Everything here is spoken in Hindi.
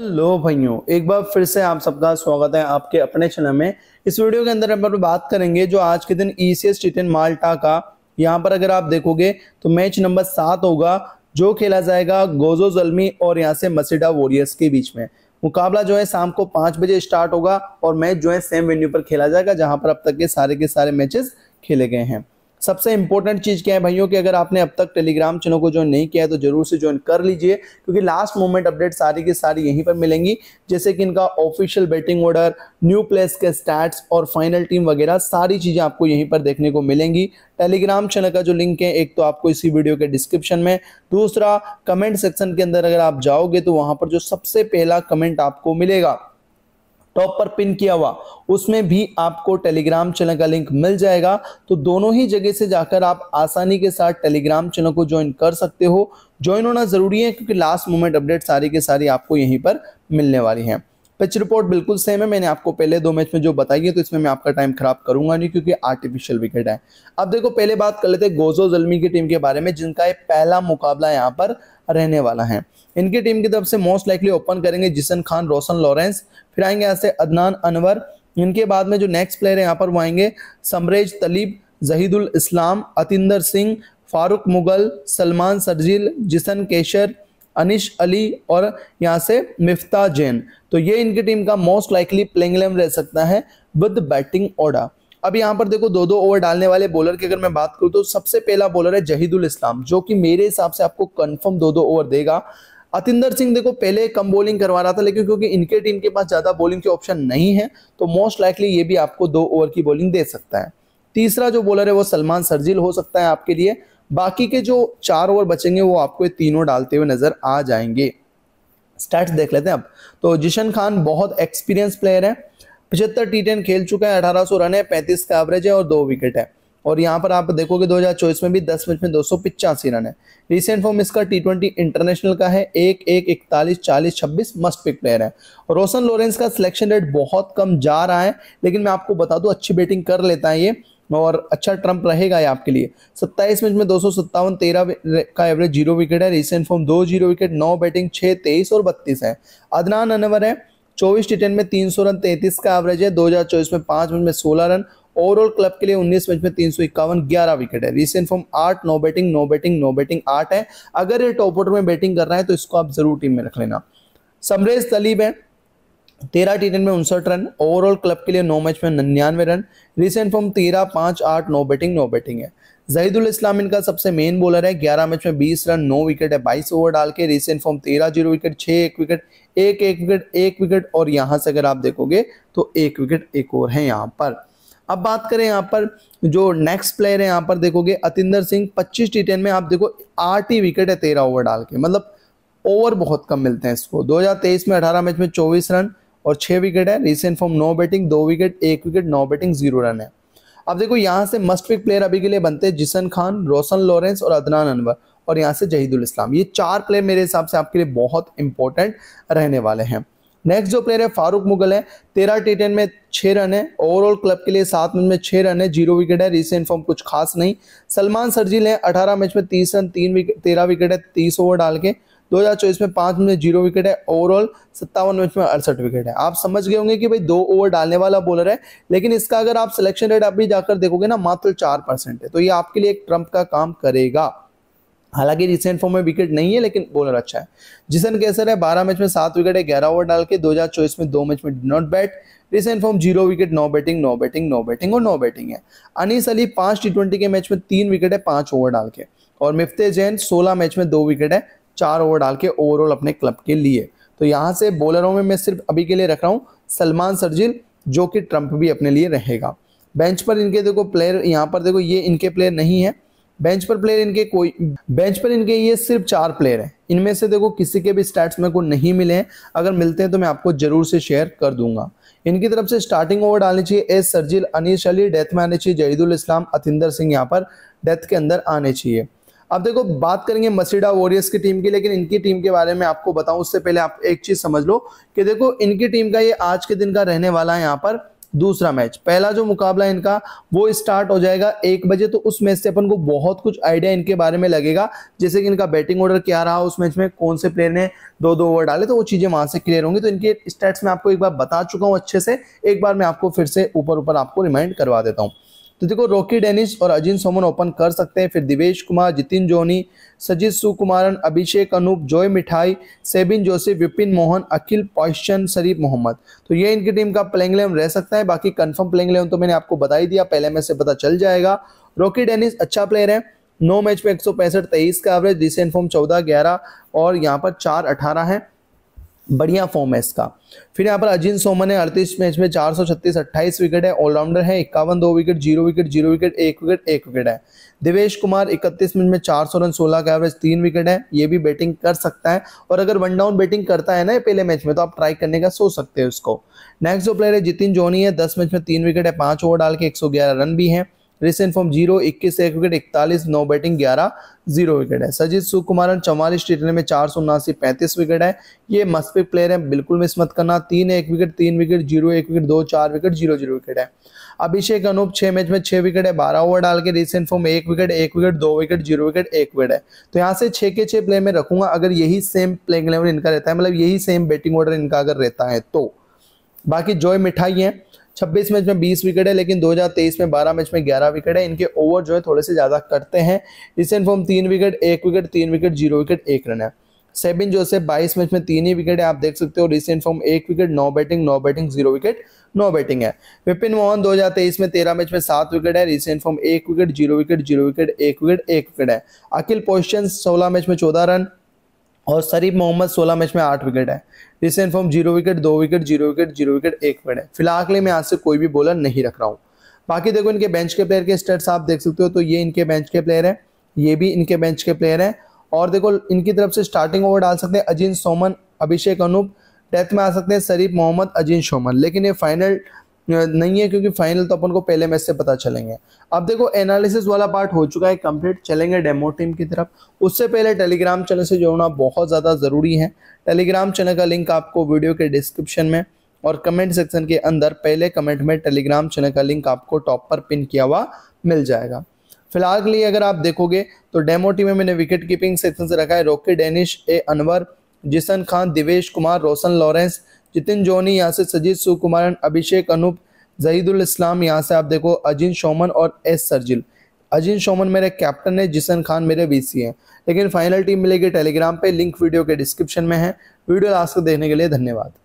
हेलो भाइयों एक बार फिर से आप सबका स्वागत है आपके अपने चैनल में इस वीडियो के अंदर हम बात करेंगे जो आज के दिन ई सी एस माल्टा का यहाँ पर अगर आप देखोगे तो मैच नंबर सात होगा जो खेला जाएगा गोजो जलमी और यहाँ से मसीडा वॉरियर्स के बीच में मुकाबला जो है शाम को पाँच बजे स्टार्ट होगा और मैच जो है सेम वेन्यू पर खेला जाएगा जहाँ पर अब तक के सारे के सारे मैचेस खेले गए हैं सबसे इंपॉर्टेंट चीज़ क्या है भाइयों की अगर आपने अब तक टेलीग्राम चैनल को ज्वाइन नहीं किया है तो जरूर से ज्वाइन कर लीजिए क्योंकि लास्ट मोमेंट अपडेट सारी की सारी यहीं पर मिलेंगी जैसे कि इनका official batting order new place के स्टैट्स और फाइनल टीम वगैरह सारी चीज़ें आपको यहीं पर देखने को मिलेंगी टेलीग्राम चैनल का जो लिंक है एक तो आपको इसी वीडियो के डिस्क्रिप्शन में दूसरा कमेंट सेक्शन के अंदर अगर आप जाओगे तो वहाँ पर जो सबसे पहला कमेंट आपको मिलेगा टॉप पर पिन किया हुआ उसमें भी आपको टेलीग्राम चैनल का लिंक मिल जाएगा तो दोनों ही जगह से जाकर आप आसानी के साथ टेलीग्राम चैनल को ज्वाइन कर सकते हो ज्वाइन होना ज़रूरी है क्योंकि लास्ट मोमेंट अपडेट सारी के सारी आपको यहीं पर मिलने वाली हैं पिच रिपोर्ट बिल्कुल सेम है मैंने आपको पहले दो मैच में जो बताई है तो इसमें मैं आपका टाइम खराब करूंगा नहीं क्योंकि आर्टिफिशियल विकेट है अब देखो पहले बात कर लेते हैं गोजो जलमी की टीम के बारे में जिनका ये पहला मुकाबला यहाँ पर रहने वाला है इनकी टीम की तरफ से मोस्ट लाइकली ओपन करेंगे जिसन खान रोशन लॉरेंस फिर आएंगे यहाँ से अदनान अनवर इनके बाद में जो नेक्स्ट प्लेयर है यहाँ पर वो आएंगे समरेज तलीब जहीदुल इस्लाम अतिंदर सिंह फारूक मुगल सलमान सरजील जिसन केशर अनिश अली और यहाँ से मिफ्ता जैन तो ये इनकी टीम का मोस्ट लाइकली प्लेइंग इलेवन रह सकता है विद बैटिंग ऑर्डर अब यहाँ पर देखो दो दो ओवर डालने वाले बॉलर की अगर मैं बात करूँ तो सबसे पहला बॉलर है जहीदुल इस्लाम जो कि मेरे हिसाब से आपको कन्फर्म दो दो ओवर देगा अतिंदर सिंह देखो पहले कम बॉलिंग करवा रहा था लेकिन क्योंकि इनके टीम के पास ज़्यादा बॉलिंग के ऑप्शन नहीं है तो मोस्ट लाइकली ये भी आपको दो ओवर की बॉलिंग दे सकता है तीसरा जो बॉलर है वो सलमान सरजील हो सकता है आपके लिए बाकी के जो चार ओवर बचेंगे वो आपको तीनों डालते हुए नजर आ जाएंगे स्टैट्स देख लेते हैं अब तो जिशन खान बहुत एक्सपीरियंस प्लेयर है पचहत्तर टी टेन खेल चुका है अठारह सौ रन है पैंतीस का एवरेज है और दो विकेट है और यहाँ पर आप देखोगे दो हजार चौबीस में भी दस मैच में दो सौ पिचासी रन है रिसेंट फॉर्म इसका टी ट्वेंटी इंटरनेशनल का है एक एक इकतालीस चालीस छब्बीस मस्ट पिक प्लेयर है रोशन लॉरेंस का सिलेक्शन रेट बहुत कम जा रहा है लेकिन मैं आपको बता दूं अच्छी बैटिंग कर लेता है ये और अच्छा ट्रंप रहेगा ये आपके लिए सत्ताईस मैच में दो सौ सत्तावन तेरह का एवरेज जीरो विकेट है रिसेंट फॉर्म दो जीरो विकेट नौ बैटिंग छः तेईस और बत्तीस है अदनान अनवर है चौबीस टी में तीन सौ रन तैंतीस का एवरेज है दो हजार चौबीस में पाँच मैच में सोलह रन ओवरऑल क्लब के लिए 19 मैच में तीन सौ इक्यावन ग्यारह विकेट है रिसेंट फॉर्म आठ no batting no batting no batting आठ है अगर ये टॉप ऑर्डर में बैटिंग कर रहा है तो इसको आप जरूर टीम में रख लेना समरेज तलीब है तेरह टी में उनसठ रन ओवरऑल क्लब के लिए नौ मैच में निन्यानवे रन रिसेंट फॉर्म तेरह पाँच आठ नौ बैटिंग नौ बैटिंग है जहीदुल इस्लाम इनका सबसे मेन बॉलर है ग्यारह मैच में बीस रन नौ विकेट है बाईस ओवर डाल के रिसेंट फॉर्म तेरह जीरो विकेट छह एक विकेट एक एक विकेट एक विकेट और यहाँ से अगर आप देखोगे तो एक विकेट एक ओवर है यहाँ पर अब बात करें यहाँ पर जो नेक्स्ट प्लेयर है यहाँ पर देखोगे अतिंदर सिंह पच्चीस टी में आप देखो आठ ही विकेट है तेरह ओवर डाल के मतलब ओवर बहुत कम मिलते हैं इसको 2023 में 18 मैच में 24 रन और छः विकेट है रिसेंट फॉर्म नो बैटिंग दो विकेट एक विकेट नौ बैटिंग जीरो रन है अब देखो यहाँ से मस्ट पिक प्लेयर अभी के लिए बनते हैं जिसन खान रोशन लॉरेंस और अदनान अनवर और यहाँ से जहीदुल इस्लाम ये चार प्लेयर मेरे हिसाब से आपके लिए बहुत इंपॉर्टेंट रहने वाले हैं नेक्स्ट जो प्लेयर है फारूक मुगल है तेरह टी टेन में छः रन है ओवरऑल क्लब के लिए सात मैच में छः रन है जीरो विकेट है रिसेंट फॉर्म कुछ खास नहीं सलमान सरजील है अठारह मैच में तीस रन तीन विकेट तेरह विकेट है तीस ओवर डाल के चौबीस में पांच में जीरो विकेट है ओवरऑल सत्तावन मैच में अड़सठ विकेट है आप समझ गए होंगे कि भाई दो ओवर डालने वाला बॉलर है लेकिन इसका अगर आप सिलेक्शन रेट अभी जाकर देखोगे ना मात्र चार परसेंट है तो ये आपके लिए एक ट्रंप का काम करेगा हालांकि रिसेंट फॉर्म में विकेट नहीं है लेकिन बॉलर अच्छा है जिसन कैसर है बारह मैच में सात विकेट है ग्यारह ओवर डाल के चौबीस में दो मैच में not bat recent form zero wicket नौ batting no batting no batting और नो बैटिंग है अनिस अली पांच टी के मैच में तीन विकेट है पांच ओवर डाल के और मिफ्ते जैन सोलह मैच में दो विकेट है चार ओवर डाल के ओवरऑल अपने क्लब के लिए तो यहाँ से बॉलरों में मैं सिर्फ अभी के लिए रख रहा हूँ सलमान सरजिल जो कि ट्रंप भी अपने लिए रहेगा बेंच पर इनके देखो प्लेयर यहाँ पर देखो ये इनके प्लेयर नहीं है बेंच पर प्लेयर इनके कोई बेंच पर इनके ये सिर्फ चार प्लेयर हैं इनमें से देखो किसी के भी स्टैट्स में को नहीं मिले हैं अगर मिलते हैं तो मैं आपको जरूर से शेयर कर दूंगा इनकी तरफ से स्टार्टिंग ओवर डालनी चाहिए एस सरजिल अनिश अली डेथ में आने चाहिए जहीदुल इस्लाम अतिंदर सिंह यहाँ पर डेथ के अंदर आने चाहिए अब देखो बात करेंगे मसीडा वॉरियर्स की टीम की लेकिन इनकी टीम के बारे में आपको बताऊं उससे पहले आप एक चीज समझ लो कि देखो इनकी टीम का ये आज के दिन का रहने वाला है यहाँ पर दूसरा मैच पहला जो मुकाबला इनका वो स्टार्ट हो जाएगा एक बजे तो उस मैच से अपन को बहुत कुछ आइडिया इनके बारे में लगेगा जैसे कि इनका बैटिंग ऑर्डर क्या रहा उस मैच में कौन से प्लेयर ने दो दो ओवर डाले तो वो चीज़ें वहां से क्लियर होंगी तो इनके स्टेट्स में आपको एक बार बता चुका हूँ अच्छे से एक बार मैं आपको फिर से ऊपर ऊपर आपको रिमाइंड करवा देता हूँ तो देखो रॉकी डेनिस और अजिन सोमन ओपन कर सकते हैं फिर दिवेश कुमार जितिन जोनी सजित सुकुमारन अभिषेक अनूप जॉय मिठाई सेबिन जोसेफ विपिन मोहन अखिल पॉशन शरीफ मोहम्मद तो ये इनकी टीम का प्लेइंग इलेवन रह सकता है बाकी कन्फर्म प्लेइंग इलेवन तो मैंने आपको बता ही दिया पहले में से पता चल जाएगा रॉकी डेनिस अच्छा प्लेयर है नौ मैच में एक सौ पैंसठ तेईस का एवरेज रिसेंट फॉर्म चौदह ग्यारह और यहाँ पर चार अठारह है बढ़िया फॉर्म है इसका फिर यहाँ पर अजिन सोमन है अड़तीस मैच में चार सौ छत्तीस अट्ठाईस विकेट है ऑलराउंडर है इक्यावन दो wicket zero wicket zero wicket एक विकेट एक विकेट है देवेश कुमार इकतीस मिनट में चार सौ रन सोलह का एवरेज तीन विकेट है ये भी बैटिंग कर सकता है और अगर वन डाउन बैटिंग करता है ना पहले मैच में तो आप ट्राई करने का सोच सकते हैं उसको नेक्स्ट जो प्लेयर है जितिन जोनी है दस मैच में तीन विकेट है पांच ओवर डाल के एक सौ ग्यारह रन भी है रिसेंट फॉर्म जीरो इक्कीस एक विकेट इकतालीस नौ बैटिंग ग्यारह जीरो विकेट है सजीत सुकुमारन चौवालीस टी में चार सौ उनासी पैंतीस विकेट है ये मस्पिक प्लेयर है बिल्कुल मिस मत करना तीन एक विकेट तीन विकेट जीरो एक विकेट दो चार विकेट जीरो जीरो विकेट है अभिषेक अनूप छह मैच में छह विकेट है बारह ओवर डाल के रिसेंट फॉर्म एक विकेट एक विकेट दो विकेट जीरो विकेट एक विकेट है तो यहाँ से छह के छह प्ले में रखूंगा अगर यही सेम प्लेइंग इलेवन इनका रहता है मतलब यही सेम बैटिंग ऑर्डर इनका अगर रहता है तो बाकी जो मिठाई है छब्बीस मैच में बीस विकेट है लेकिन दो में बारह मैच में ग्यारह विकेट है इनके ओवर जो है थोड़े से ज़्यादा करते हैं रिसेंट फॉर्म तीन विकेट एक विकेट तीन विकेट जीरो विकेट एक रन है सेबिन जोसेफ बाईस मैच में तीन ही विकेट है आप देख सकते हो रिसेंट फॉर्म एक विकेट नौ बैटिंग नौ बैटिंग जीरो विकेट नौ बैटिंग है विपिन मोहन दो हजार तेईस में तेरह मैच में सात विकेट है रिसेंट फॉर्म एक wicket zero wicket zero wicket एक विकेट एक विकेट है अखिल पोस्टन सोलह मैच में चौदह रन और शरीफ मोहम्मद सोलह मैच में आठ विकेट है रिसेंट फॉर्म जीरो विकेट दो wicket zero wicket zero wicket एक विकेट है फिलहाल के लिए मैं आज से कोई भी बॉलर नहीं रख रहा हूँ बाकी देखो इनके बेंच के प्लेयर के स्टेट्स आप देख सकते हो तो ये इनके बेंच के प्लेयर है ये भी इनके बेंच के प्लेयर है और देखो इनकी तरफ से स्टार्टिंग ओवर डाल सकते हैं अजिन सोमन अभिषेक अनूप डेथ में आ सकते हैं शरीफ मोहम्मद अजिन सोमन लेकिन ये फाइनल नहीं है क्योंकि फाइनल तो अपन को पहले मैच से पता चलेंगे अब देखो एनालिसिस वाला पार्ट हो चुका है कंप्लीट चलेंगे डेमो टीम की तरफ उससे पहले टेलीग्राम चैनल से जुड़ना बहुत ज़्यादा ज़रूरी है टेलीग्राम चैनल का लिंक आपको वीडियो के डिस्क्रिप्शन में और कमेंट सेक्शन के अंदर पहले कमेंट में टेलीग्राम चैनल का लिंक आपको टॉप पर पिन किया हुआ मिल जाएगा फिलहाल के लिए अगर आप देखोगे तो डेमो टीम में मैंने विकेट कीपिंग सेक्शन से रखा है रोके Danish A Anwar Jisan Khan Divesh Kumar Roshan Lawrence Jithin Johnny यहाँ से सजीत सुकुमारन अभिषेक अनूप जहीदुल इस्लाम यहाँ से आप देखो अजिन शोमन और एस सरजिल अजिन शोमन मेरे कैप्टन है जिसन खान मेरे सी हैं लेकिन फाइनल टीम मिलेगी टेलीग्राम पे लिंक वीडियो के डिस्क्रिप्शन में है वीडियो लास्ट तक देखने के लिए धन्यवाद